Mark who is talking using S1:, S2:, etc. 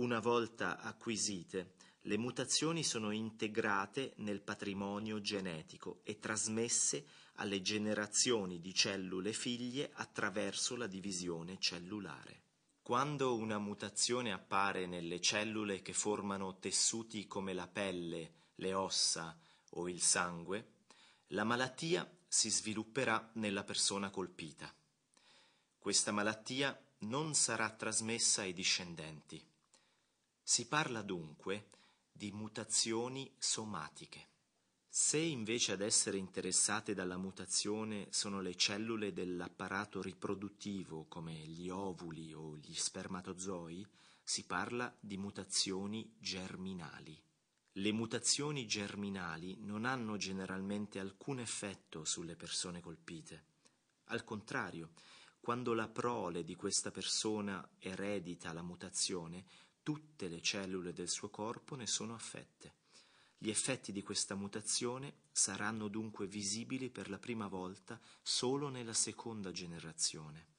S1: Una volta acquisite, le mutazioni sono integrate nel patrimonio
S2: genetico e trasmesse alle generazioni di cellule figlie attraverso la divisione cellulare. Quando una mutazione appare nelle cellule che formano tessuti come la pelle, le ossa o il sangue, la malattia si svilupperà nella persona colpita. Questa malattia non sarà trasmessa ai discendenti. Si parla dunque di mutazioni somatiche. Se invece ad essere interessate dalla mutazione sono le cellule dell'apparato riproduttivo come gli ovuli o gli spermatozoi, si parla di mutazioni germinali. Le mutazioni germinali non hanno generalmente alcun effetto sulle persone colpite. Al contrario, quando la prole di questa persona eredita la mutazione, tutte le cellule del suo corpo ne sono affette. Gli effetti di questa mutazione
S1: saranno dunque visibili per la prima volta solo nella seconda generazione.